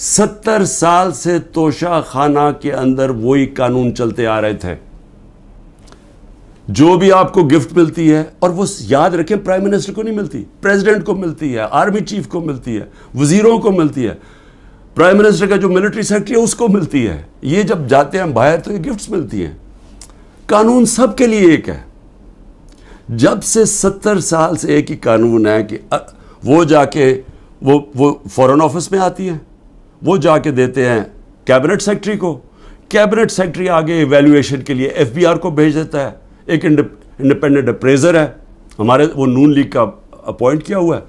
सत्तर साल से तोशा खाना के अंदर वही कानून चलते आ रहे थे जो भी आपको गिफ्ट मिलती है और वो याद रखें प्राइम मिनिस्टर को नहीं मिलती प्रेसिडेंट को मिलती है आर्मी चीफ को मिलती है वजीरों को मिलती है प्राइम मिनिस्टर का जो मिलिट्री सेक्रेटरी है उसको मिलती है ये जब जाते हैं बाहर तो ये गिफ्ट्स मिलती हैं कानून सबके लिए एक है जब से सत्तर साल से एक ही कानून है कि वो जाके वो वो फॉरन ऑफिस में आती है वो जाके देते हैं कैबिनेट सेक्रेटरी को कैबिनेट सेक्रेटरी आगे इवेल्युएशन के लिए एफबीआर को भेज देता है एक इंडिपेंडेंट अप्रेजर है हमारे वो नून लीग का अपॉइंट किया हुआ है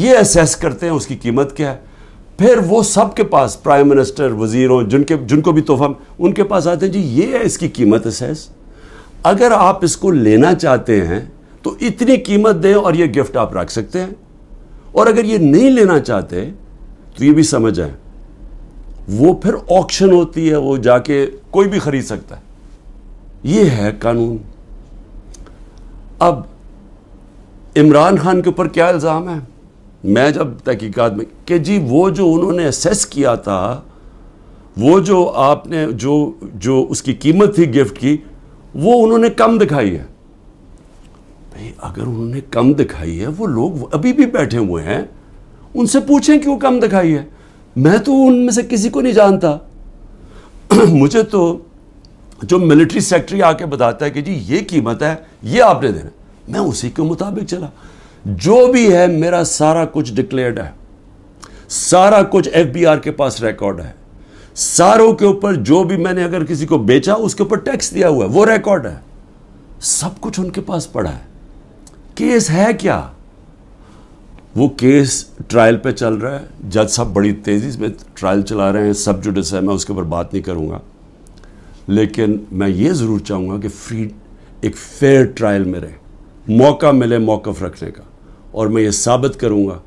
ये असेस करते हैं उसकी कीमत क्या है फिर वो सब के पास प्राइम मिनिस्टर वजीरों जिनके जिनको भी तोहफा उनके पास आते हैं जी ये है इसकी कीमत असेस अगर आप इसको लेना चाहते हैं तो इतनी कीमत दें और ये गिफ्ट आप रख सकते हैं और अगर ये नहीं लेना चाहते तो ये भी समझ आए वो फिर ऑक्शन होती है वो जाके कोई भी खरीद सकता है ये है कानून अब इमरान खान के ऊपर क्या इल्ज़ाम है मैं जब तहकीकात में कि जी वो जो उन्होंने असेस किया था वो जो आपने जो जो उसकी कीमत थी गिफ्ट की वो उन्होंने कम दिखाई है भाई अगर उन्होंने कम दिखाई है वो लोग अभी भी बैठे हुए हैं उनसे पूछें क्यों कम दिखाई है मैं तो उनमें से किसी को नहीं जानता मुझे तो जो मिलिट्री सेक्रेटरी आके बताता है कि जी ये कीमत है ये आपने देना मैं उसी के मुताबिक चला जो भी है मेरा सारा कुछ डिक्लेयर्ड है सारा कुछ एफबीआर के पास रिकॉर्ड है सारों के ऊपर जो भी मैंने अगर किसी को बेचा उसके ऊपर टैक्स दिया हुआ है वो रिकॉर्ड है सब कुछ उनके पास पड़ा है केस है क्या वो केस ट्रायल पे चल रहा है जज साहब बड़ी तेज़ी से ट्रायल चला रहे हैं सब जुडिस है मैं उसके ऊपर बात नहीं करूँगा लेकिन मैं ये ज़रूर चाहूँगा कि फ्री एक फेयर ट्रायल में रहे मौका मिले मौकफ रखने का और मैं ये साबित करूँगा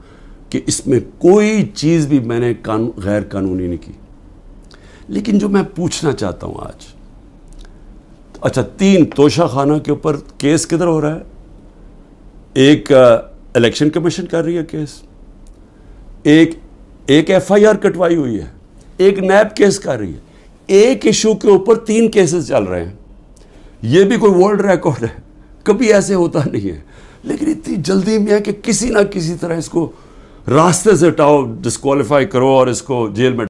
कि इसमें कोई चीज़ भी मैंने कानू गैर कानूनी नहीं की लेकिन जो मैं पूछना चाहता हूँ आज अच्छा तीन तोशा खाना के ऊपर केस किधर हो रहा है एक इलेक्शन कमीशन कर रही है केस एक एक एफआईआर कटवाई हुई है एक नैब केस कर रही है एक इशू के ऊपर तीन केसेस चल रहे हैं ये भी कोई वर्ल्ड रिकॉर्ड है कभी ऐसे होता नहीं है लेकिन इतनी जल्दी में है कि किसी ना किसी तरह इसको रास्ते से हटाओ डिस्कालीफाई करो और इसको जेल में